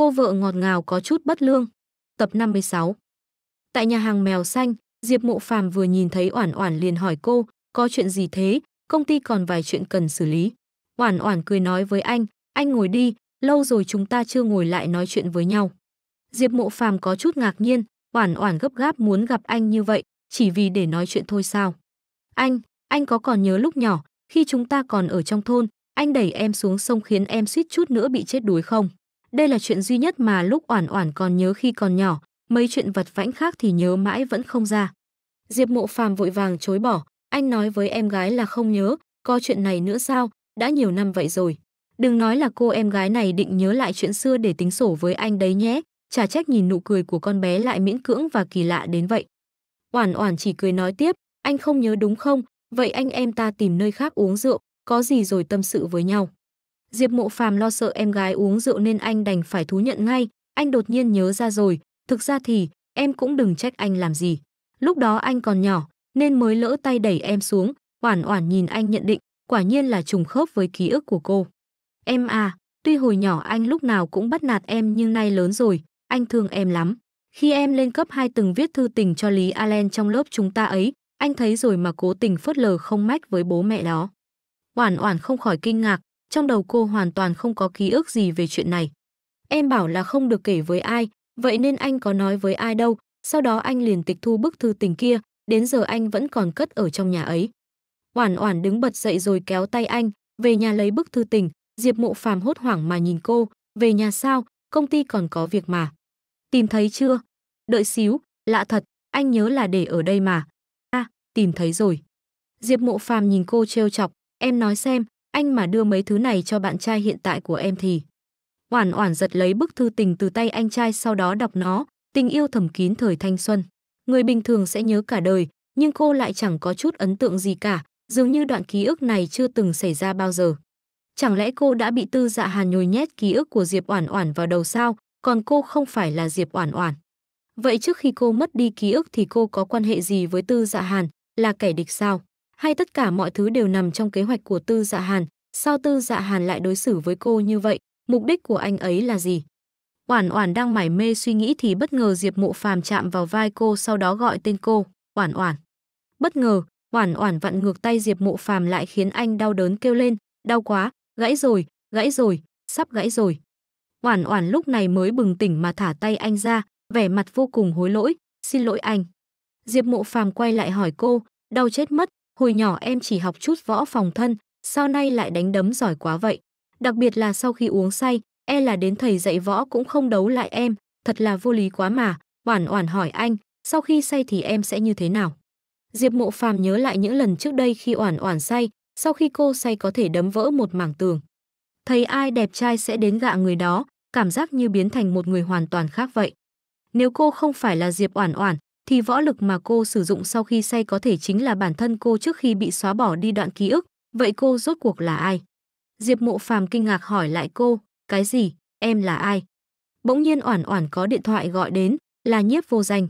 Cô vợ ngọt ngào có chút bất lương. Tập 56 Tại nhà hàng Mèo Xanh, Diệp Mộ Phàm vừa nhìn thấy Oản Oản liền hỏi cô, có chuyện gì thế, công ty còn vài chuyện cần xử lý. Oản Oản cười nói với anh, anh ngồi đi, lâu rồi chúng ta chưa ngồi lại nói chuyện với nhau. Diệp Mộ Phàm có chút ngạc nhiên, Oản Oản gấp gáp muốn gặp anh như vậy, chỉ vì để nói chuyện thôi sao? Anh, anh có còn nhớ lúc nhỏ, khi chúng ta còn ở trong thôn, anh đẩy em xuống sông khiến em suýt chút nữa bị chết đuối không? Đây là chuyện duy nhất mà lúc Oản Oản còn nhớ khi còn nhỏ, mấy chuyện vật vãnh khác thì nhớ mãi vẫn không ra. Diệp Mộ Phàm vội vàng chối bỏ, anh nói với em gái là không nhớ, có chuyện này nữa sao, đã nhiều năm vậy rồi. Đừng nói là cô em gái này định nhớ lại chuyện xưa để tính sổ với anh đấy nhé, chả trách nhìn nụ cười của con bé lại miễn cưỡng và kỳ lạ đến vậy. Oản Oản chỉ cười nói tiếp, anh không nhớ đúng không, vậy anh em ta tìm nơi khác uống rượu, có gì rồi tâm sự với nhau. Diệp Mộ Phàm lo sợ em gái uống rượu nên anh đành phải thú nhận ngay, anh đột nhiên nhớ ra rồi, thực ra thì em cũng đừng trách anh làm gì. Lúc đó anh còn nhỏ nên mới lỡ tay đẩy em xuống, Oản Oản nhìn anh nhận định, quả nhiên là trùng khớp với ký ức của cô. Em à, tuy hồi nhỏ anh lúc nào cũng bắt nạt em nhưng nay lớn rồi, anh thương em lắm. Khi em lên cấp 2 từng viết thư tình cho Lý Allen trong lớp chúng ta ấy, anh thấy rồi mà cố tình phớt lờ không mách với bố mẹ đó. Oản Oản không khỏi kinh ngạc, trong đầu cô hoàn toàn không có ký ức gì về chuyện này. Em bảo là không được kể với ai, vậy nên anh có nói với ai đâu, sau đó anh liền tịch thu bức thư tình kia, đến giờ anh vẫn còn cất ở trong nhà ấy. Oản Oản đứng bật dậy rồi kéo tay anh, về nhà lấy bức thư tình, Diệp Mộ Phàm hốt hoảng mà nhìn cô, về nhà sao, công ty còn có việc mà. Tìm thấy chưa? Đợi xíu, lạ thật, anh nhớ là để ở đây mà. A, tìm thấy rồi. Diệp Mộ Phàm nhìn cô trêu chọc, em nói xem, anh mà đưa mấy thứ này cho bạn trai hiện tại của em thì. Oản Oản giật lấy bức thư tình từ tay anh trai sau đó đọc nó, tình yêu thầm kín thời thanh xuân. Người bình thường sẽ nhớ cả đời, nhưng cô lại chẳng có chút ấn tượng gì cả, dường như đoạn ký ức này chưa từng xảy ra bao giờ. Chẳng lẽ cô đã bị Tư Dạ Hàn nhồi nhét ký ức của Diệp Oản Oản vào đầu sao, còn cô không phải là Diệp Oản Oản. Vậy trước khi cô mất đi ký ức thì cô có quan hệ gì với Tư Dạ Hàn, là kẻ địch sao? hay tất cả mọi thứ đều nằm trong kế hoạch của Tư Dạ Hàn, sao Tư Dạ Hàn lại đối xử với cô như vậy, mục đích của anh ấy là gì? Oản Oản đang mải mê suy nghĩ thì bất ngờ Diệp Mộ Phàm chạm vào vai cô sau đó gọi tên cô, "Oản Oản." Bất ngờ, Oản Oản vặn ngược tay Diệp Mộ Phàm lại khiến anh đau đớn kêu lên, "Đau quá, gãy rồi, gãy rồi, sắp gãy rồi." Oản Oản lúc này mới bừng tỉnh mà thả tay anh ra, vẻ mặt vô cùng hối lỗi, "Xin lỗi anh." Diệp Mộ Phàm quay lại hỏi cô, "Đau chết mất, Hồi nhỏ em chỉ học chút võ phòng thân, sau nay lại đánh đấm giỏi quá vậy. Đặc biệt là sau khi uống say, e là đến thầy dạy võ cũng không đấu lại em, thật là vô lý quá mà. Oản oản hỏi anh, sau khi say thì em sẽ như thế nào? Diệp Mộ Phàm nhớ lại những lần trước đây khi oản oản say, sau khi cô say có thể đấm vỡ một mảng tường. Thấy ai đẹp trai sẽ đến gạ người đó, cảm giác như biến thành một người hoàn toàn khác vậy. Nếu cô không phải là Diệp Oản Oản, thì võ lực mà cô sử dụng sau khi say có thể chính là bản thân cô trước khi bị xóa bỏ đi đoạn ký ức, vậy cô rốt cuộc là ai? Diệp Mộ Phàm kinh ngạc hỏi lại cô, cái gì, em là ai? Bỗng nhiên Oản Oản có điện thoại gọi đến, là Nhiếp Vô Danh.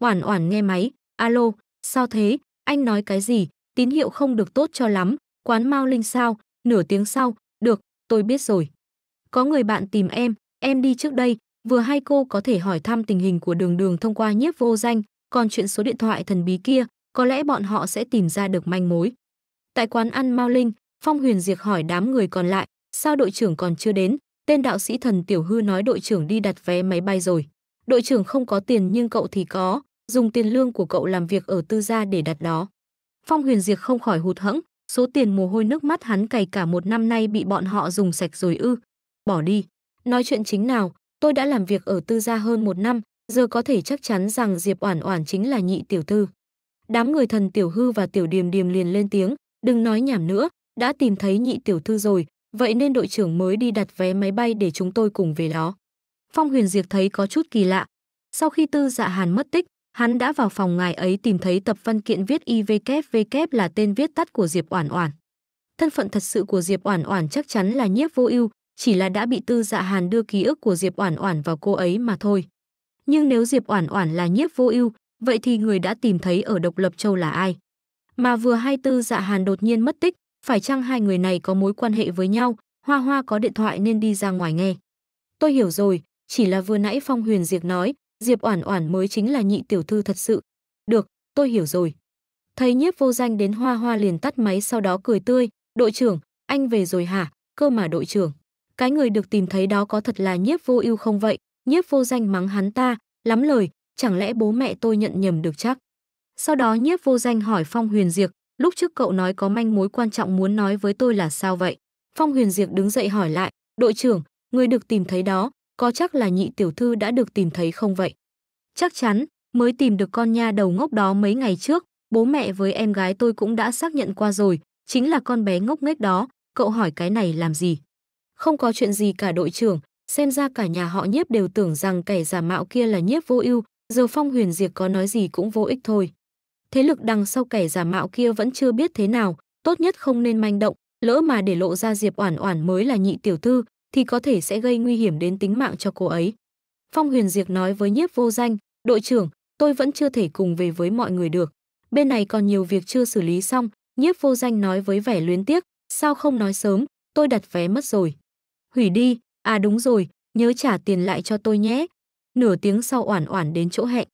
Oản Oản nghe máy, "Alo, sao thế? Anh nói cái gì? Tín hiệu không được tốt cho lắm, quán Mao Linh sao?" Nửa tiếng sau, "Được, tôi biết rồi. Có người bạn tìm em, em đi trước đây, Vừa hay cô có thể hỏi thăm tình hình của Đường Đường thông qua nhiếp vô danh, còn chuyện số điện thoại thần bí kia, có lẽ bọn họ sẽ tìm ra được manh mối. Tại quán ăn Mao Linh, Phong Huyền Diệt hỏi đám người còn lại, sao đội trưởng còn chưa đến? Tên đạo sĩ thần Tiểu Hư nói đội trưởng đi đặt vé máy bay rồi. Đội trưởng không có tiền nhưng cậu thì có, dùng tiền lương của cậu làm việc ở tư gia để đặt đó. Phong Huyền Diệt không khỏi hụt hẫng, số tiền mồ hôi nước mắt hắn cày cả một năm nay bị bọn họ dùng sạch rồi ư. Bỏ đi. Nói chuyện chính nào, Tôi đã làm việc ở tư gia hơn một năm, giờ có thể chắc chắn rằng Diệp Oản Oản chính là nhị tiểu thư. Đám người thần tiểu hư và tiểu điềm điềm liền lên tiếng, đừng nói nhảm nữa, đã tìm thấy nhị tiểu thư rồi, vậy nên đội trưởng mới đi đặt vé máy bay để chúng tôi cùng về đó. Phong Huyền Diệp thấy có chút kỳ lạ. Sau khi Tư Dạ Hàn mất tích, hắn đã vào phòng ngài ấy tìm thấy tập văn kiện viết IVKVK là tên viết tắt của Diệp Oản Oản. Thân phận thật sự của Diệp Oản Oản chắc chắn là Nhiếp Vô Ưu, chỉ là đã bị Tư Dạ Hàn đưa ký ức của Diệp Oản Oản vào cô ấy mà thôi. Nhưng nếu Diệp Oản Oản là Nhiếp Vô Ưu, vậy thì người đã tìm thấy ở Độc Lập Châu là ai? Mà vừa hai Tư Dạ Hàn đột nhiên mất tích, phải chăng hai người này có mối quan hệ với nhau? Hoa Hoa có điện thoại nên đi ra ngoài nghe. Tôi hiểu rồi, chỉ là vừa nãy Phong Huyền Diệp nói, Diệp Oản Oản mới chính là nhị tiểu thư thật sự. Được, tôi hiểu rồi. Thấy Nhiếp Vô Danh đến Hoa Hoa liền tắt máy sau đó cười tươi, "Đội trưởng, anh về rồi hả? Cơ mà đội trưởng." cái người được tìm thấy đó có thật là nhiếp vô ưu không vậy nhiếp vô danh mắng hắn ta lắm lời chẳng lẽ bố mẹ tôi nhận nhầm được chắc sau đó nhiếp vô danh hỏi phong huyền diệc lúc trước cậu nói có manh mối quan trọng muốn nói với tôi là sao vậy phong huyền diệc đứng dậy hỏi lại đội trưởng người được tìm thấy đó có chắc là nhị tiểu thư đã được tìm thấy không vậy chắc chắn mới tìm được con nha đầu ngốc đó mấy ngày trước bố mẹ với em gái tôi cũng đã xác nhận qua rồi chính là con bé ngốc nghếch đó cậu hỏi cái này làm gì không có chuyện gì cả đội trưởng, xem ra cả nhà họ nhiếp đều tưởng rằng kẻ giả mạo kia là nhiếp vô ưu, giờ phong huyền diệt có nói gì cũng vô ích thôi. Thế lực đằng sau kẻ giả mạo kia vẫn chưa biết thế nào, tốt nhất không nên manh động, lỡ mà để lộ ra Diệp Oản Oản mới là nhị tiểu thư thì có thể sẽ gây nguy hiểm đến tính mạng cho cô ấy. Phong Huyền Diệp nói với Nhiếp Vô Danh, "Đội trưởng, tôi vẫn chưa thể cùng về với mọi người được. Bên này còn nhiều việc chưa xử lý xong." Nhiếp Vô Danh nói với vẻ luyến tiếc, "Sao không nói sớm, tôi đặt vé mất rồi." hủy đi, à đúng rồi, nhớ trả tiền lại cho tôi nhé. Nửa tiếng sau Oản Oản đến chỗ hẹn.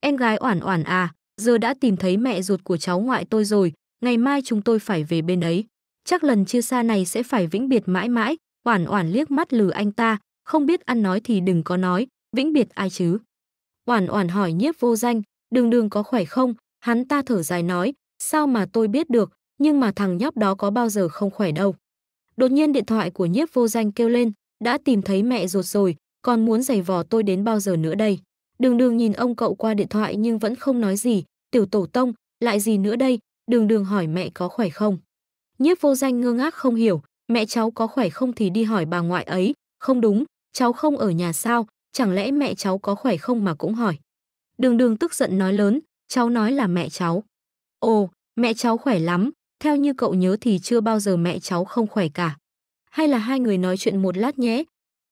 Em gái Oản Oản à, giờ đã tìm thấy mẹ ruột của cháu ngoại tôi rồi, ngày mai chúng tôi phải về bên ấy. Chắc lần chia xa này sẽ phải vĩnh biệt mãi mãi, Oản Oản liếc mắt lừ anh ta, không biết ăn nói thì đừng có nói, vĩnh biệt ai chứ. Oản Oản hỏi Nhiếp Vô Danh, "Đường Đường có khỏe không?" Hắn ta thở dài nói, "Sao mà tôi biết được, nhưng mà thằng nhóc đó có bao giờ không khỏe đâu." Đột nhiên điện thoại của nhiếp vô danh kêu lên, đã tìm thấy mẹ ruột rồi, còn muốn giày vò tôi đến bao giờ nữa đây. Đường đường nhìn ông cậu qua điện thoại nhưng vẫn không nói gì, tiểu tổ tông, lại gì nữa đây, đường đường hỏi mẹ có khỏe không. Nhiếp vô danh ngơ ngác không hiểu, mẹ cháu có khỏe không thì đi hỏi bà ngoại ấy, không đúng, cháu không ở nhà sao, chẳng lẽ mẹ cháu có khỏe không mà cũng hỏi. Đường đường tức giận nói lớn, cháu nói là mẹ cháu. Ồ, mẹ cháu khỏe lắm, theo như cậu nhớ thì chưa bao giờ mẹ cháu không khỏe cả. Hay là hai người nói chuyện một lát nhé.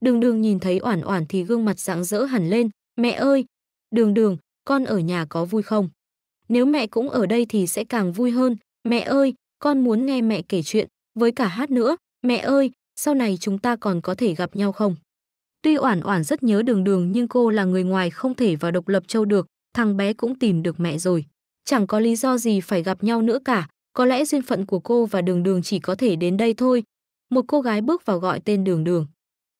Đường đường nhìn thấy Oản Oản thì gương mặt rạng rỡ hẳn lên. Mẹ ơi! Đường đường, con ở nhà có vui không? Nếu mẹ cũng ở đây thì sẽ càng vui hơn. Mẹ ơi! Con muốn nghe mẹ kể chuyện, với cả hát nữa. Mẹ ơi! Sau này chúng ta còn có thể gặp nhau không? Tuy Oản Oản rất nhớ đường đường nhưng cô là người ngoài không thể vào độc lập châu được. Thằng bé cũng tìm được mẹ rồi. Chẳng có lý do gì phải gặp nhau nữa cả có lẽ duyên phận của cô và Đường Đường chỉ có thể đến đây thôi. Một cô gái bước vào gọi tên Đường Đường.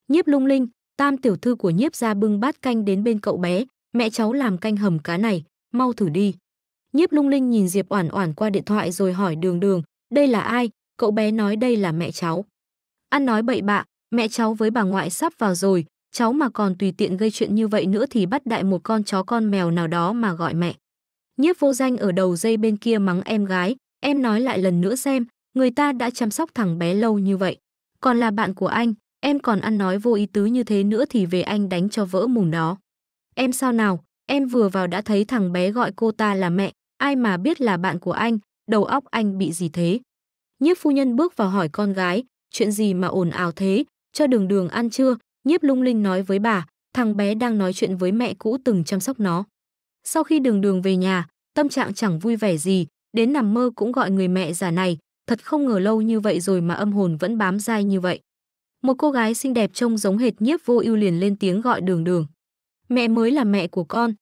Nhiếp lung linh, tam tiểu thư của nhiếp ra bưng bát canh đến bên cậu bé. Mẹ cháu làm canh hầm cá này, mau thử đi. Nhiếp lung linh nhìn Diệp Oản Oản qua điện thoại rồi hỏi Đường Đường, đây là ai? Cậu bé nói đây là mẹ cháu. Ăn nói bậy bạ, mẹ cháu với bà ngoại sắp vào rồi, cháu mà còn tùy tiện gây chuyện như vậy nữa thì bắt đại một con chó con mèo nào đó mà gọi mẹ. Nhiếp vô danh ở đầu dây bên kia mắng em gái, Em nói lại lần nữa xem, người ta đã chăm sóc thằng bé lâu như vậy. Còn là bạn của anh, em còn ăn nói vô ý tứ như thế nữa thì về anh đánh cho vỡ mùng đó. Em sao nào, em vừa vào đã thấy thằng bé gọi cô ta là mẹ, ai mà biết là bạn của anh, đầu óc anh bị gì thế. Nhiếp phu nhân bước vào hỏi con gái, chuyện gì mà ồn ào thế, cho đường đường ăn chưa, nhiếp lung linh nói với bà, thằng bé đang nói chuyện với mẹ cũ từng chăm sóc nó. Sau khi đường đường về nhà, tâm trạng chẳng vui vẻ gì, đến nằm mơ cũng gọi người mẹ già này, thật không ngờ lâu như vậy rồi mà âm hồn vẫn bám dai như vậy. Một cô gái xinh đẹp trông giống hệt nhiếp vô ưu liền lên tiếng gọi đường đường. Mẹ mới là mẹ của con.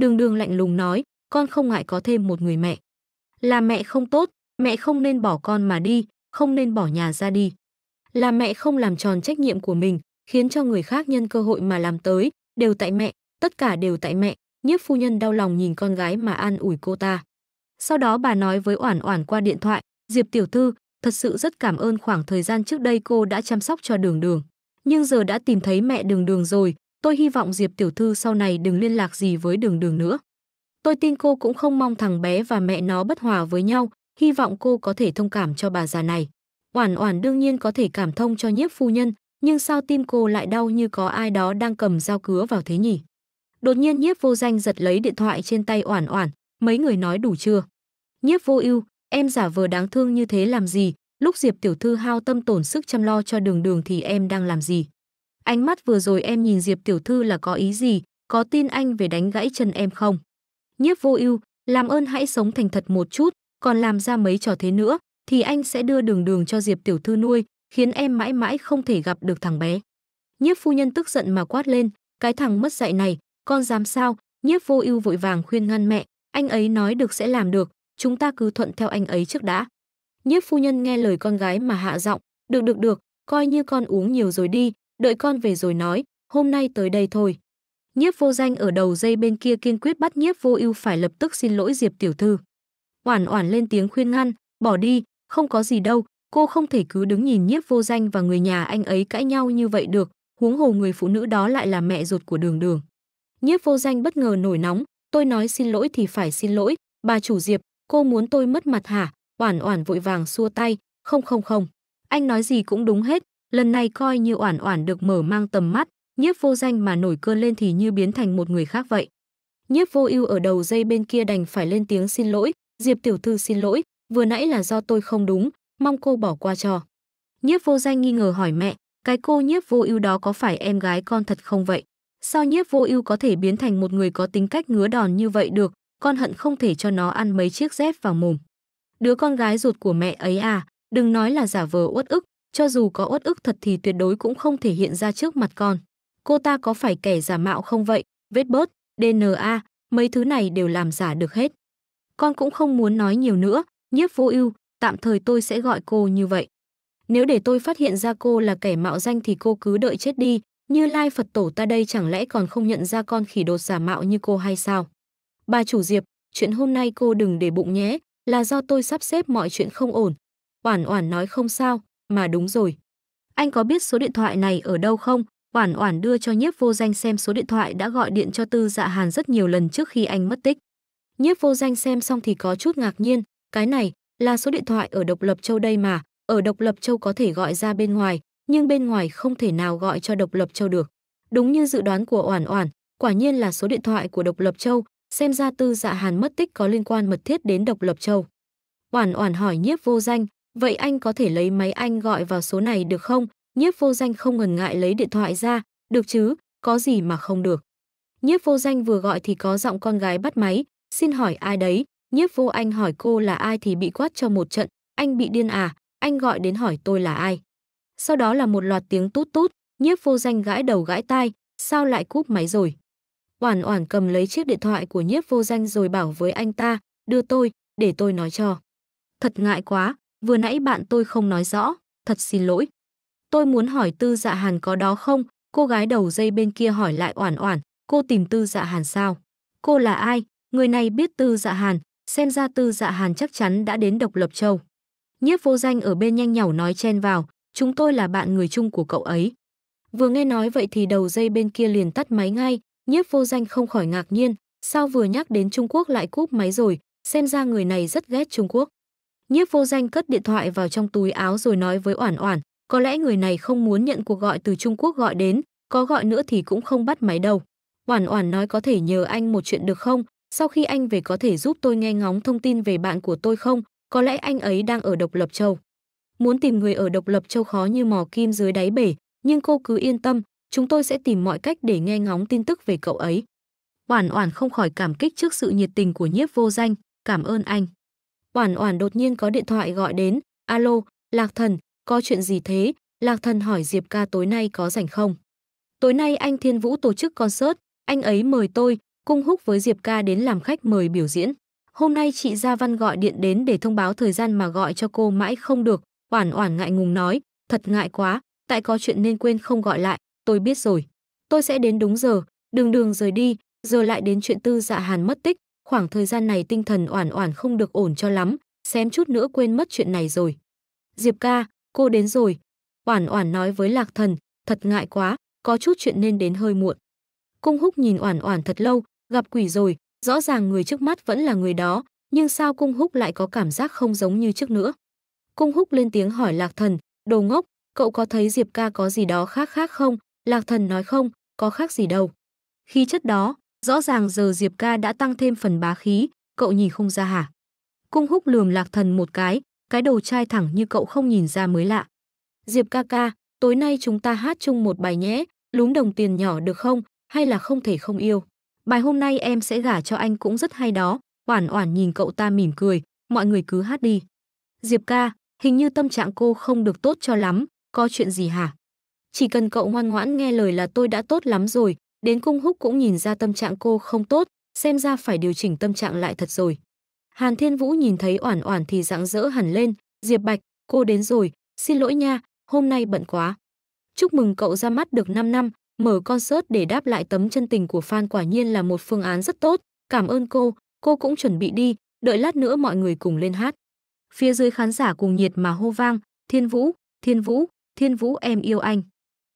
Đường đường lạnh lùng nói, con không ngại có thêm một người mẹ. Là mẹ không tốt, mẹ không nên bỏ con mà đi, không nên bỏ nhà ra đi. Là mẹ không làm tròn trách nhiệm của mình, khiến cho người khác nhân cơ hội mà làm tới, đều tại mẹ, tất cả đều tại mẹ. Nhiếp phu nhân đau lòng nhìn con gái mà an ủi cô ta. Sau đó bà nói với Oản Oản qua điện thoại, "Diệp tiểu thư, thật sự rất cảm ơn khoảng thời gian trước đây cô đã chăm sóc cho Đường Đường, nhưng giờ đã tìm thấy mẹ Đường Đường rồi, tôi hy vọng Diệp tiểu thư sau này đừng liên lạc gì với Đường Đường nữa." Tôi tin cô cũng không mong thằng bé và mẹ nó bất hòa với nhau, hy vọng cô có thể thông cảm cho bà già này. Oản Oản đương nhiên có thể cảm thông cho nhiếp phu nhân, nhưng sao tim cô lại đau như có ai đó đang cầm dao cứa vào thế nhỉ? Đột nhiên nhiếp vô danh giật lấy điện thoại trên tay Oản Oản, mấy người nói đủ chưa nhiếp vô ưu em giả vờ đáng thương như thế làm gì lúc diệp tiểu thư hao tâm tổn sức chăm lo cho đường đường thì em đang làm gì ánh mắt vừa rồi em nhìn diệp tiểu thư là có ý gì có tin anh về đánh gãy chân em không nhiếp vô ưu làm ơn hãy sống thành thật một chút còn làm ra mấy trò thế nữa thì anh sẽ đưa đường đường cho diệp tiểu thư nuôi khiến em mãi mãi không thể gặp được thằng bé nhiếp phu nhân tức giận mà quát lên cái thằng mất dạy này con dám sao nhiếp vô ưu vội vàng khuyên ngăn mẹ anh ấy nói được sẽ làm được, chúng ta cứ thuận theo anh ấy trước đã. Nhiếp phu nhân nghe lời con gái mà hạ giọng, được được được, coi như con uống nhiều rồi đi, đợi con về rồi nói, hôm nay tới đây thôi. Nhiếp vô danh ở đầu dây bên kia kiên quyết bắt nhiếp vô ưu phải lập tức xin lỗi Diệp tiểu thư. Oản oản lên tiếng khuyên ngăn, bỏ đi, không có gì đâu, cô không thể cứ đứng nhìn nhiếp vô danh và người nhà anh ấy cãi nhau như vậy được, huống hồ người phụ nữ đó lại là mẹ ruột của đường đường. Nhiếp vô danh bất ngờ nổi nóng, Tôi nói xin lỗi thì phải xin lỗi, bà chủ Diệp, cô muốn tôi mất mặt hả? Oản Oản vội vàng xua tay, không không không, anh nói gì cũng đúng hết, lần này coi như Oản Oản được mở mang tầm mắt, nhiếp vô danh mà nổi cơn lên thì như biến thành một người khác vậy. Nhiếp vô ưu ở đầu dây bên kia đành phải lên tiếng xin lỗi, Diệp tiểu thư xin lỗi, vừa nãy là do tôi không đúng, mong cô bỏ qua cho. Nhiếp vô danh nghi ngờ hỏi mẹ, cái cô nhiếp vô ưu đó có phải em gái con thật không vậy? Sao nhiếp vô ưu có thể biến thành một người có tính cách ngứa đòn như vậy được, con hận không thể cho nó ăn mấy chiếc dép vào mồm. Đứa con gái ruột của mẹ ấy à, đừng nói là giả vờ uất ức, cho dù có uất ức thật thì tuyệt đối cũng không thể hiện ra trước mặt con. Cô ta có phải kẻ giả mạo không vậy? Vết bớt, DNA, mấy thứ này đều làm giả được hết. Con cũng không muốn nói nhiều nữa, nhiếp vô ưu, tạm thời tôi sẽ gọi cô như vậy. Nếu để tôi phát hiện ra cô là kẻ mạo danh thì cô cứ đợi chết đi, như Lai Phật Tổ ta đây chẳng lẽ còn không nhận ra con khỉ đột giả mạo như cô hay sao? Bà chủ Diệp, chuyện hôm nay cô đừng để bụng nhé, là do tôi sắp xếp mọi chuyện không ổn. Oản Oản nói không sao, mà đúng rồi. Anh có biết số điện thoại này ở đâu không? Oản Oản đưa cho Nhiếp Vô Danh xem số điện thoại đã gọi điện cho Tư Dạ Hàn rất nhiều lần trước khi anh mất tích. Nhiếp Vô Danh xem xong thì có chút ngạc nhiên, cái này là số điện thoại ở Độc Lập Châu đây mà, ở Độc Lập Châu có thể gọi ra bên ngoài, nhưng bên ngoài không thể nào gọi cho Độc Lập Châu được. Đúng như dự đoán của Oản Oản, quả nhiên là số điện thoại của Độc Lập Châu, xem ra Tư Dạ Hàn mất tích có liên quan mật thiết đến Độc Lập Châu. Oản Oản hỏi Nhiếp Vô Danh, "Vậy anh có thể lấy máy anh gọi vào số này được không?" Nhiếp Vô Danh không ngần ngại lấy điện thoại ra, "Được chứ, có gì mà không được." Nhiếp Vô Danh vừa gọi thì có giọng con gái bắt máy, "Xin hỏi ai đấy?" Nhiếp Vô Anh hỏi cô là ai thì bị quát cho một trận, "Anh bị điên à, anh gọi đến hỏi tôi là ai?" sau đó là một loạt tiếng tút tút, nhiếp vô danh gãi đầu gãi tai, sao lại cúp máy rồi. Oản oản cầm lấy chiếc điện thoại của nhiếp vô danh rồi bảo với anh ta, đưa tôi, để tôi nói cho. Thật ngại quá, vừa nãy bạn tôi không nói rõ, thật xin lỗi. Tôi muốn hỏi tư dạ hàn có đó không, cô gái đầu dây bên kia hỏi lại oản oản, cô tìm tư dạ hàn sao? Cô là ai? Người này biết tư dạ hàn, xem ra tư dạ hàn chắc chắn đã đến độc lập châu. Nhiếp vô danh ở bên nhanh nhảu nói chen vào, chúng tôi là bạn người chung của cậu ấy. Vừa nghe nói vậy thì đầu dây bên kia liền tắt máy ngay, nhiếp vô danh không khỏi ngạc nhiên, sao vừa nhắc đến Trung Quốc lại cúp máy rồi, xem ra người này rất ghét Trung Quốc. Nhiếp vô danh cất điện thoại vào trong túi áo rồi nói với Oản Oản, có lẽ người này không muốn nhận cuộc gọi từ Trung Quốc gọi đến, có gọi nữa thì cũng không bắt máy đâu. Oản Oản nói có thể nhờ anh một chuyện được không, sau khi anh về có thể giúp tôi nghe ngóng thông tin về bạn của tôi không, có lẽ anh ấy đang ở độc lập châu muốn tìm người ở độc lập châu khó như mò kim dưới đáy bể, nhưng cô cứ yên tâm, chúng tôi sẽ tìm mọi cách để nghe ngóng tin tức về cậu ấy. Oản Oản không khỏi cảm kích trước sự nhiệt tình của nhiếp vô danh, cảm ơn anh. Oản Oản đột nhiên có điện thoại gọi đến, alo, Lạc Thần, có chuyện gì thế? Lạc Thần hỏi Diệp ca tối nay có rảnh không? Tối nay anh Thiên Vũ tổ chức concert, anh ấy mời tôi, cung húc với Diệp ca đến làm khách mời biểu diễn. Hôm nay chị Gia Văn gọi điện đến để thông báo thời gian mà gọi cho cô mãi không được, Oản oản ngại ngùng nói, thật ngại quá, tại có chuyện nên quên không gọi lại, tôi biết rồi. Tôi sẽ đến đúng giờ, đường đường rời đi, giờ lại đến chuyện tư dạ hàn mất tích. Khoảng thời gian này tinh thần oản oản không được ổn cho lắm, Xem chút nữa quên mất chuyện này rồi. Diệp ca, cô đến rồi. Oản oản nói với lạc thần, thật ngại quá, có chút chuyện nên đến hơi muộn. Cung húc nhìn oản oản thật lâu, gặp quỷ rồi, rõ ràng người trước mắt vẫn là người đó, nhưng sao cung húc lại có cảm giác không giống như trước nữa. Cung húc lên tiếng hỏi Lạc Thần, đồ ngốc, cậu có thấy Diệp ca có gì đó khác khác không? Lạc Thần nói không, có khác gì đâu. Khi chất đó, rõ ràng giờ Diệp ca đã tăng thêm phần bá khí, cậu nhìn không ra hả? Cung húc lườm Lạc Thần một cái, cái đầu trai thẳng như cậu không nhìn ra mới lạ. Diệp ca ca, tối nay chúng ta hát chung một bài nhé, lúm đồng tiền nhỏ được không, hay là không thể không yêu. Bài hôm nay em sẽ gả cho anh cũng rất hay đó, oản oản nhìn cậu ta mỉm cười, mọi người cứ hát đi. Diệp ca, Hình như tâm trạng cô không được tốt cho lắm, có chuyện gì hả? Chỉ cần cậu ngoan ngoãn nghe lời là tôi đã tốt lắm rồi, đến cung húc cũng nhìn ra tâm trạng cô không tốt, xem ra phải điều chỉnh tâm trạng lại thật rồi. Hàn Thiên Vũ nhìn thấy Oản Oản thì rạng rỡ hẳn lên, "Diệp Bạch, cô đến rồi, xin lỗi nha, hôm nay bận quá." Chúc mừng cậu ra mắt được 5 năm, mở concert để đáp lại tấm chân tình của fan quả nhiên là một phương án rất tốt, cảm ơn cô, cô cũng chuẩn bị đi, đợi lát nữa mọi người cùng lên hát. Phía dưới khán giả cùng nhiệt mà hô vang, Thiên Vũ, Thiên Vũ, Thiên Vũ em yêu anh.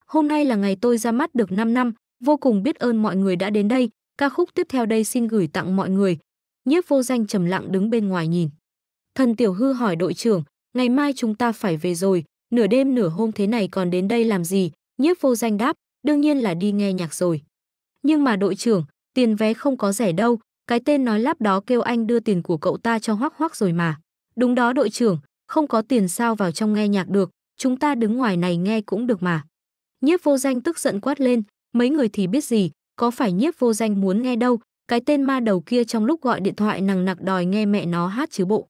Hôm nay là ngày tôi ra mắt được 5 năm, vô cùng biết ơn mọi người đã đến đây, ca khúc tiếp theo đây xin gửi tặng mọi người. Nhiếp vô danh trầm lặng đứng bên ngoài nhìn. Thần Tiểu Hư hỏi đội trưởng, ngày mai chúng ta phải về rồi, nửa đêm nửa hôm thế này còn đến đây làm gì? Nhiếp vô danh đáp, đương nhiên là đi nghe nhạc rồi. Nhưng mà đội trưởng, tiền vé không có rẻ đâu, cái tên nói lắp đó kêu anh đưa tiền của cậu ta cho hoắc hoắc rồi mà. Đúng đó đội trưởng, không có tiền sao vào trong nghe nhạc được, chúng ta đứng ngoài này nghe cũng được mà. Nhiếp vô danh tức giận quát lên, mấy người thì biết gì, có phải nhiếp vô danh muốn nghe đâu, cái tên ma đầu kia trong lúc gọi điện thoại nằng nặc đòi nghe mẹ nó hát chứ bộ.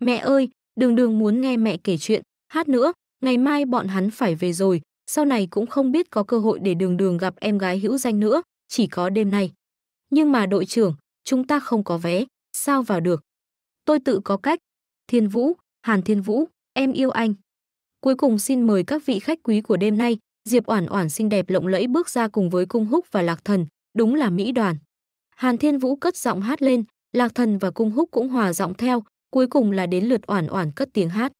Mẹ ơi, đường đường muốn nghe mẹ kể chuyện, hát nữa, ngày mai bọn hắn phải về rồi, sau này cũng không biết có cơ hội để đường đường gặp em gái hữu danh nữa, chỉ có đêm nay. Nhưng mà đội trưởng, chúng ta không có vé, sao vào được? Tôi tự có cách, Thiên Vũ, Hàn Thiên Vũ, em yêu anh. Cuối cùng xin mời các vị khách quý của đêm nay, Diệp Oản Oản xinh đẹp lộng lẫy bước ra cùng với Cung Húc và Lạc Thần, đúng là mỹ đoàn. Hàn Thiên Vũ cất giọng hát lên, Lạc Thần và Cung Húc cũng hòa giọng theo, cuối cùng là đến lượt Oản Oản cất tiếng hát.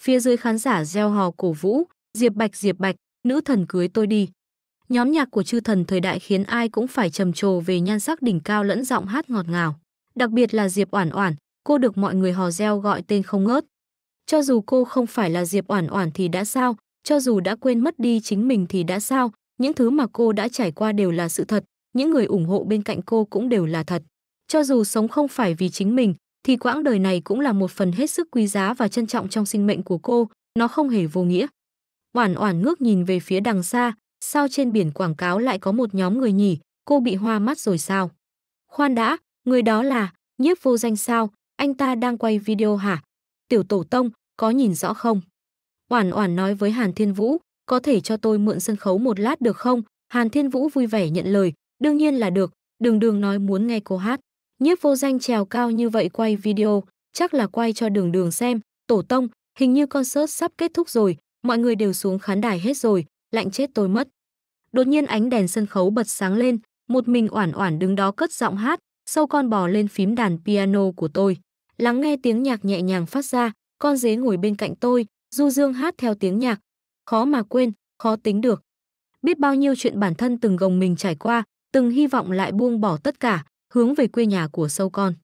Phía dưới khán giả reo hò cổ vũ, Diệp Bạch Diệp Bạch, nữ thần cưới tôi đi. Nhóm nhạc của chư thần thời đại khiến ai cũng phải trầm trồ về nhan sắc đỉnh cao lẫn giọng hát ngọt ngào, đặc biệt là Diệp Oản Oản, cô được mọi người hò reo gọi tên không ngớt. Cho dù cô không phải là Diệp Oản Oản thì đã sao, cho dù đã quên mất đi chính mình thì đã sao, những thứ mà cô đã trải qua đều là sự thật, những người ủng hộ bên cạnh cô cũng đều là thật. Cho dù sống không phải vì chính mình, thì quãng đời này cũng là một phần hết sức quý giá và trân trọng trong sinh mệnh của cô, nó không hề vô nghĩa. Oản Oản ngước nhìn về phía đằng xa, sao trên biển quảng cáo lại có một nhóm người nhỉ, cô bị hoa mắt rồi sao? Khoan đã, người đó là Nhiếp Vô Danh sao? anh ta đang quay video hả? Tiểu tổ tông, có nhìn rõ không? Oản Oản nói với Hàn Thiên Vũ, có thể cho tôi mượn sân khấu một lát được không? Hàn Thiên Vũ vui vẻ nhận lời, đương nhiên là được, Đường Đường nói muốn nghe cô hát. Nhiếp vô danh trèo cao như vậy quay video, chắc là quay cho Đường Đường xem, tổ tông, hình như concert sắp kết thúc rồi, mọi người đều xuống khán đài hết rồi, lạnh chết tôi mất. Đột nhiên ánh đèn sân khấu bật sáng lên, một mình Oản Oản đứng đó cất giọng hát, sâu con bò lên phím đàn piano của tôi lắng nghe tiếng nhạc nhẹ nhàng phát ra, con dế ngồi bên cạnh tôi, du dương hát theo tiếng nhạc. Khó mà quên, khó tính được. Biết bao nhiêu chuyện bản thân từng gồng mình trải qua, từng hy vọng lại buông bỏ tất cả, hướng về quê nhà của sâu con.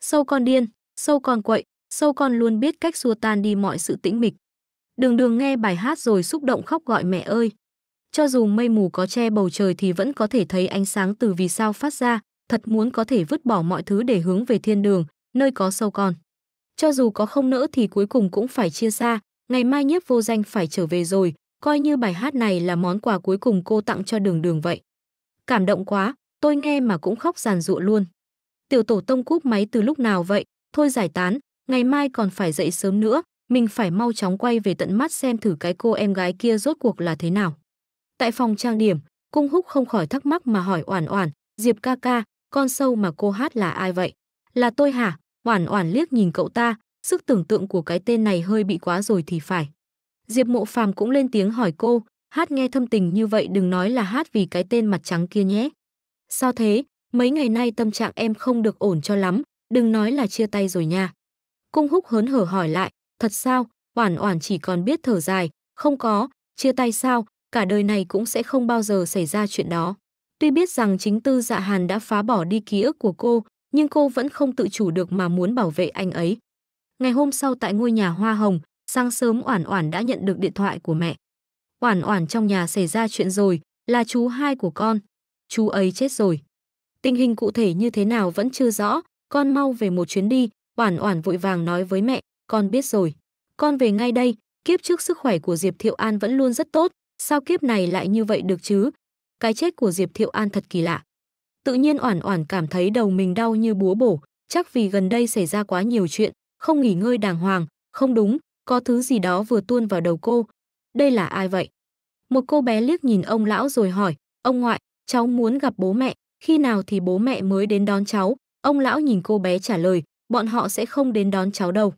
Sâu con điên, sâu con quậy, sâu con luôn biết cách xua tan đi mọi sự tĩnh mịch. Đường đường nghe bài hát rồi xúc động khóc gọi mẹ ơi. Cho dù mây mù có che bầu trời thì vẫn có thể thấy ánh sáng từ vì sao phát ra, thật muốn có thể vứt bỏ mọi thứ để hướng về thiên đường, nơi có sâu con. Cho dù có không nỡ thì cuối cùng cũng phải chia xa, ngày mai nhiếp vô danh phải trở về rồi, coi như bài hát này là món quà cuối cùng cô tặng cho đường đường vậy. Cảm động quá, tôi nghe mà cũng khóc giàn rụa luôn. Tiểu tổ tông cúp máy từ lúc nào vậy, thôi giải tán, ngày mai còn phải dậy sớm nữa, mình phải mau chóng quay về tận mắt xem thử cái cô em gái kia rốt cuộc là thế nào. Tại phòng trang điểm, cung húc không khỏi thắc mắc mà hỏi oản oản, Diệp ca ca, con sâu mà cô hát là ai vậy? Là tôi hả? Oản oản liếc nhìn cậu ta, sức tưởng tượng của cái tên này hơi bị quá rồi thì phải. Diệp Mộ Phàm cũng lên tiếng hỏi cô, hát nghe thâm tình như vậy đừng nói là hát vì cái tên mặt trắng kia nhé. Sao thế, mấy ngày nay tâm trạng em không được ổn cho lắm, đừng nói là chia tay rồi nha. Cung húc hớn hở hỏi lại, thật sao, oản oản chỉ còn biết thở dài, không có, chia tay sao, cả đời này cũng sẽ không bao giờ xảy ra chuyện đó. Tuy biết rằng chính tư dạ hàn đã phá bỏ đi ký ức của cô, nhưng cô vẫn không tự chủ được mà muốn bảo vệ anh ấy. Ngày hôm sau tại ngôi nhà Hoa Hồng, sáng sớm Oản Oản đã nhận được điện thoại của mẹ. Oản Oản trong nhà xảy ra chuyện rồi, là chú hai của con. Chú ấy chết rồi. Tình hình cụ thể như thế nào vẫn chưa rõ, con mau về một chuyến đi, Oản Oản vội vàng nói với mẹ, con biết rồi. Con về ngay đây, kiếp trước sức khỏe của Diệp Thiệu An vẫn luôn rất tốt, sao kiếp này lại như vậy được chứ? Cái chết của Diệp Thiệu An thật kỳ lạ. Tự nhiên Oản Oản cảm thấy đầu mình đau như búa bổ, chắc vì gần đây xảy ra quá nhiều chuyện, không nghỉ ngơi đàng hoàng, không đúng, có thứ gì đó vừa tuôn vào đầu cô. Đây là ai vậy? Một cô bé liếc nhìn ông lão rồi hỏi, "Ông ngoại, cháu muốn gặp bố mẹ, khi nào thì bố mẹ mới đến đón cháu?" Ông lão nhìn cô bé trả lời, "Bọn họ sẽ không đến đón cháu đâu.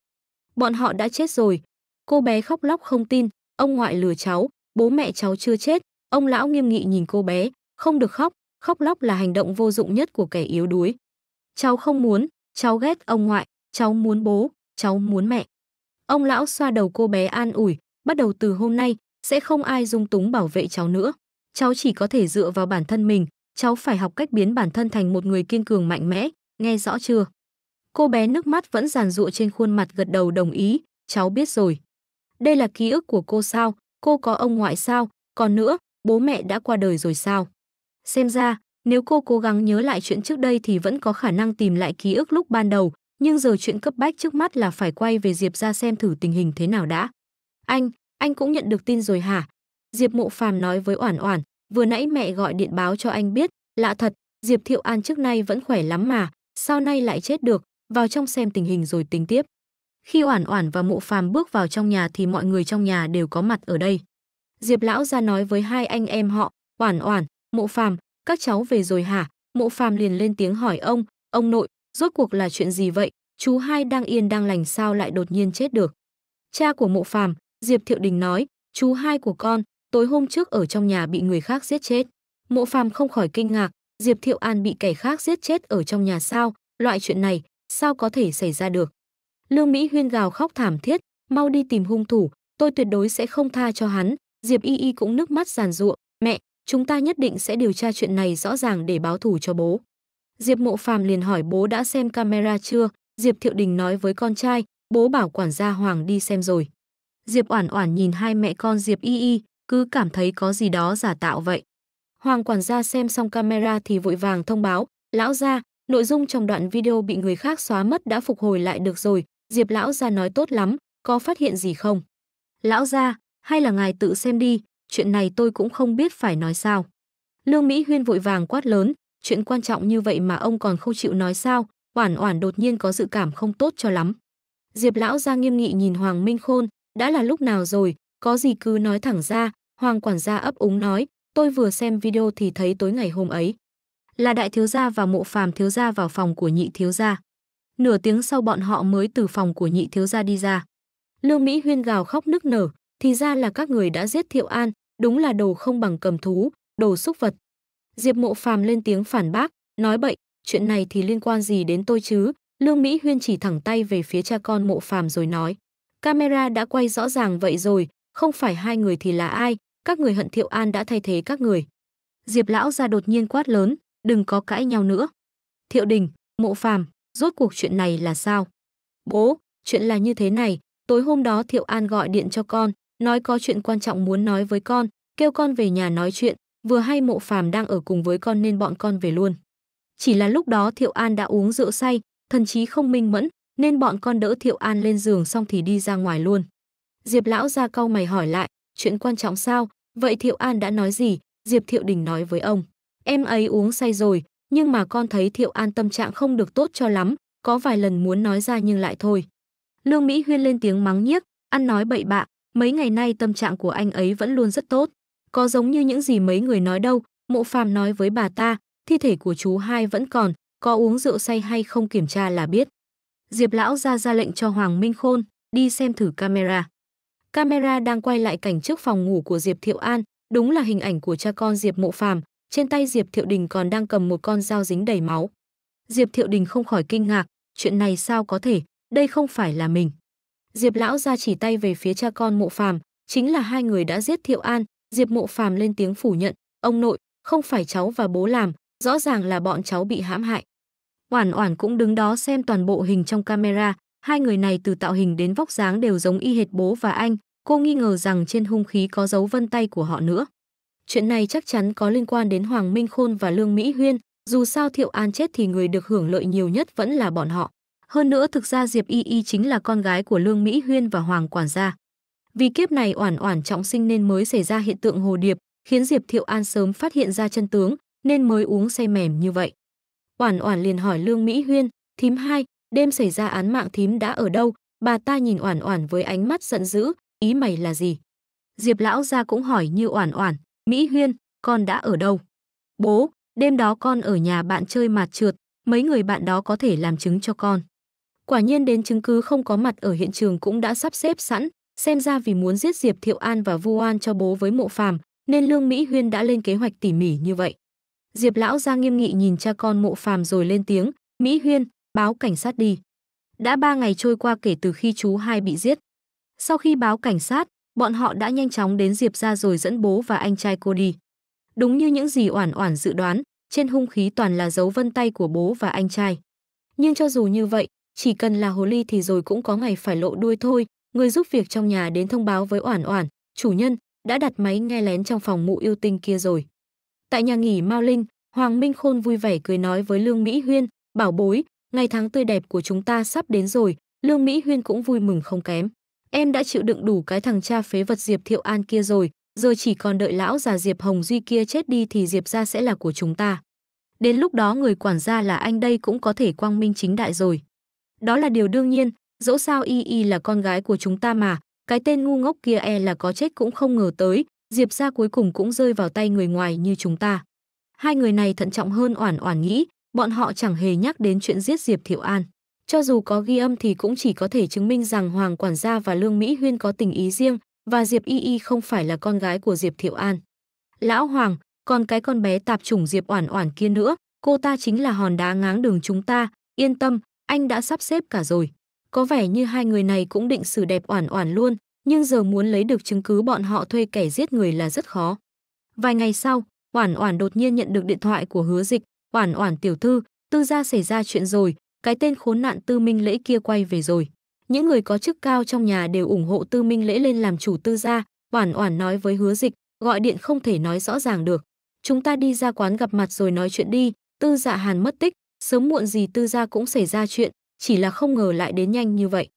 Bọn họ đã chết rồi." Cô bé khóc lóc không tin, "Ông ngoại lừa cháu, bố mẹ cháu chưa chết." Ông lão nghiêm nghị nhìn cô bé, "Không được khóc, khóc lóc là hành động vô dụng nhất của kẻ yếu đuối. Cháu không muốn, cháu ghét ông ngoại, cháu muốn bố, cháu muốn mẹ. Ông lão xoa đầu cô bé an ủi, bắt đầu từ hôm nay, sẽ không ai dung túng bảo vệ cháu nữa. Cháu chỉ có thể dựa vào bản thân mình, cháu phải học cách biến bản thân thành một người kiên cường mạnh mẽ, nghe rõ chưa? Cô bé nước mắt vẫn giàn rụa trên khuôn mặt gật đầu đồng ý, cháu biết rồi. Đây là ký ức của cô sao, cô có ông ngoại sao, còn nữa, bố mẹ đã qua đời rồi sao? Xem ra, nếu cô cố gắng nhớ lại chuyện trước đây thì vẫn có khả năng tìm lại ký ức lúc ban đầu, nhưng giờ chuyện cấp bách trước mắt là phải quay về Diệp ra xem thử tình hình thế nào đã. Anh, anh cũng nhận được tin rồi hả? Diệp Mộ Phàm nói với Oản Oản, vừa nãy mẹ gọi điện báo cho anh biết, lạ thật, Diệp Thiệu An trước nay vẫn khỏe lắm mà, sao nay lại chết được, vào trong xem tình hình rồi tính tiếp. Khi Oản Oản và Mộ Phàm bước vào trong nhà thì mọi người trong nhà đều có mặt ở đây. Diệp lão ra nói với hai anh em họ, "Oản Oản, mộ phàm các cháu về rồi hả mộ phàm liền lên tiếng hỏi ông ông nội rốt cuộc là chuyện gì vậy chú hai đang yên đang lành sao lại đột nhiên chết được cha của mộ phàm diệp thiệu đình nói chú hai của con tối hôm trước ở trong nhà bị người khác giết chết mộ phàm không khỏi kinh ngạc diệp thiệu an bị kẻ khác giết chết ở trong nhà sao loại chuyện này sao có thể xảy ra được lương mỹ huyên gào khóc thảm thiết mau đi tìm hung thủ tôi tuyệt đối sẽ không tha cho hắn diệp y y cũng nước mắt giàn giụa mẹ Chúng ta nhất định sẽ điều tra chuyện này rõ ràng để báo thù cho bố. Diệp Mộ Phàm liền hỏi bố đã xem camera chưa, Diệp Thiệu Đình nói với con trai, bố bảo quản gia Hoàng đi xem rồi. Diệp Oản Oản nhìn hai mẹ con Diệp Y Y, cứ cảm thấy có gì đó giả tạo vậy. Hoàng quản gia xem xong camera thì vội vàng thông báo, lão gia, nội dung trong đoạn video bị người khác xóa mất đã phục hồi lại được rồi, Diệp lão gia nói tốt lắm, có phát hiện gì không? Lão gia, hay là ngài tự xem đi, chuyện này tôi cũng không biết phải nói sao. Lương Mỹ Huyên vội vàng quát lớn, chuyện quan trọng như vậy mà ông còn không chịu nói sao, oản oản đột nhiên có dự cảm không tốt cho lắm. Diệp lão ra nghiêm nghị nhìn Hoàng Minh Khôn, đã là lúc nào rồi, có gì cứ nói thẳng ra, Hoàng quản gia ấp úng nói, tôi vừa xem video thì thấy tối ngày hôm ấy. Là đại thiếu gia và mộ phàm thiếu gia vào phòng của nhị thiếu gia. Nửa tiếng sau bọn họ mới từ phòng của nhị thiếu gia đi ra. Lương Mỹ Huyên gào khóc nức nở, thì ra là các người đã giết Thiệu An, đúng là đồ không bằng cầm thú, đồ xúc vật. Diệp Mộ Phàm lên tiếng phản bác, nói bậy, chuyện này thì liên quan gì đến tôi chứ? Lương Mỹ Huyên chỉ thẳng tay về phía cha con Mộ Phàm rồi nói, camera đã quay rõ ràng vậy rồi, không phải hai người thì là ai, các người hận Thiệu An đã thay thế các người. Diệp lão ra đột nhiên quát lớn, đừng có cãi nhau nữa. Thiệu Đình, Mộ Phàm, rốt cuộc chuyện này là sao? Bố, chuyện là như thế này, tối hôm đó Thiệu An gọi điện cho con, nói có chuyện quan trọng muốn nói với con, kêu con về nhà nói chuyện, vừa hay mộ phàm đang ở cùng với con nên bọn con về luôn. Chỉ là lúc đó Thiệu An đã uống rượu say, thần chí không minh mẫn, nên bọn con đỡ Thiệu An lên giường xong thì đi ra ngoài luôn. Diệp lão ra cau mày hỏi lại, chuyện quan trọng sao? Vậy Thiệu An đã nói gì? Diệp Thiệu Đình nói với ông. Em ấy uống say rồi, nhưng mà con thấy Thiệu An tâm trạng không được tốt cho lắm, có vài lần muốn nói ra nhưng lại thôi. Lương Mỹ Huyên lên tiếng mắng nhiếc, ăn nói bậy bạ, Mấy ngày nay tâm trạng của anh ấy vẫn luôn rất tốt. Có giống như những gì mấy người nói đâu, mộ phàm nói với bà ta, thi thể của chú hai vẫn còn, có uống rượu say hay không kiểm tra là biết. Diệp lão ra ra lệnh cho Hoàng Minh Khôn, đi xem thử camera. Camera đang quay lại cảnh trước phòng ngủ của Diệp Thiệu An, đúng là hình ảnh của cha con Diệp Mộ Phàm, trên tay Diệp Thiệu Đình còn đang cầm một con dao dính đầy máu. Diệp Thiệu Đình không khỏi kinh ngạc, chuyện này sao có thể, đây không phải là mình. Diệp lão ra chỉ tay về phía cha con Mộ Phàm, chính là hai người đã giết Thiệu An, Diệp Mộ Phàm lên tiếng phủ nhận, ông nội, không phải cháu và bố làm, rõ ràng là bọn cháu bị hãm hại. Oản Oản cũng đứng đó xem toàn bộ hình trong camera, hai người này từ tạo hình đến vóc dáng đều giống y hệt bố và anh, cô nghi ngờ rằng trên hung khí có dấu vân tay của họ nữa. Chuyện này chắc chắn có liên quan đến Hoàng Minh Khôn và Lương Mỹ Huyên, dù sao Thiệu An chết thì người được hưởng lợi nhiều nhất vẫn là bọn họ. Hơn nữa thực ra Diệp Y Y chính là con gái của Lương Mỹ Huyên và Hoàng Quản gia. Vì kiếp này oản oản trọng sinh nên mới xảy ra hiện tượng hồ điệp, khiến Diệp Thiệu An sớm phát hiện ra chân tướng, nên mới uống say mềm như vậy. Oản oản liền hỏi Lương Mỹ Huyên, thím hai, đêm xảy ra án mạng thím đã ở đâu? Bà ta nhìn oản oản với ánh mắt giận dữ, ý mày là gì? Diệp lão gia cũng hỏi như oản oản, Mỹ Huyên, con đã ở đâu? Bố, đêm đó con ở nhà bạn chơi mạt trượt, mấy người bạn đó có thể làm chứng cho con. Quả nhiên đến chứng cứ không có mặt ở hiện trường cũng đã sắp xếp sẵn, xem ra vì muốn giết Diệp Thiệu An và Vu An cho bố với Mộ Phàm, nên Lương Mỹ Huyên đã lên kế hoạch tỉ mỉ như vậy. Diệp lão ra nghiêm nghị nhìn cha con Mộ Phàm rồi lên tiếng, "Mỹ Huyên, báo cảnh sát đi." Đã ba ngày trôi qua kể từ khi chú hai bị giết. Sau khi báo cảnh sát, bọn họ đã nhanh chóng đến Diệp ra rồi dẫn bố và anh trai cô đi. Đúng như những gì Oản Oản dự đoán, trên hung khí toàn là dấu vân tay của bố và anh trai. Nhưng cho dù như vậy, chỉ cần là hồ ly thì rồi cũng có ngày phải lộ đuôi thôi người giúp việc trong nhà đến thông báo với oản oản chủ nhân đã đặt máy nghe lén trong phòng mụ yêu tinh kia rồi tại nhà nghỉ mao linh hoàng minh khôn vui vẻ cười nói với lương mỹ huyên bảo bối ngày tháng tươi đẹp của chúng ta sắp đến rồi lương mỹ huyên cũng vui mừng không kém em đã chịu đựng đủ cái thằng cha phế vật diệp thiệu an kia rồi giờ chỉ còn đợi lão già diệp hồng duy kia chết đi thì diệp ra sẽ là của chúng ta đến lúc đó người quản gia là anh đây cũng có thể quang minh chính đại rồi đó là điều đương nhiên, dẫu sao y y là con gái của chúng ta mà, cái tên ngu ngốc kia e là có chết cũng không ngờ tới, Diệp gia cuối cùng cũng rơi vào tay người ngoài như chúng ta. Hai người này thận trọng hơn oản oản nghĩ, bọn họ chẳng hề nhắc đến chuyện giết Diệp Thiệu An. Cho dù có ghi âm thì cũng chỉ có thể chứng minh rằng Hoàng Quản gia và Lương Mỹ Huyên có tình ý riêng và Diệp Y Y không phải là con gái của Diệp Thiệu An. Lão Hoàng, còn cái con bé tạp chủng Diệp Oản Oản kia nữa, cô ta chính là hòn đá ngáng đường chúng ta, yên tâm, anh đã sắp xếp cả rồi. Có vẻ như hai người này cũng định xử đẹp oản oản luôn, nhưng giờ muốn lấy được chứng cứ bọn họ thuê kẻ giết người là rất khó. Vài ngày sau, Oản Oản đột nhiên nhận được điện thoại của Hứa Dịch, "Oản Oản tiểu thư, tư gia xảy ra chuyện rồi, cái tên khốn nạn Tư Minh Lễ kia quay về rồi. Những người có chức cao trong nhà đều ủng hộ Tư Minh Lễ lên làm chủ tư gia." Oản Oản nói với Hứa Dịch, gọi điện không thể nói rõ ràng được. "Chúng ta đi ra quán gặp mặt rồi nói chuyện đi, Tư Dạ Hàn mất tích, sớm muộn gì tư gia cũng xảy ra chuyện, chỉ là không ngờ lại đến nhanh như vậy.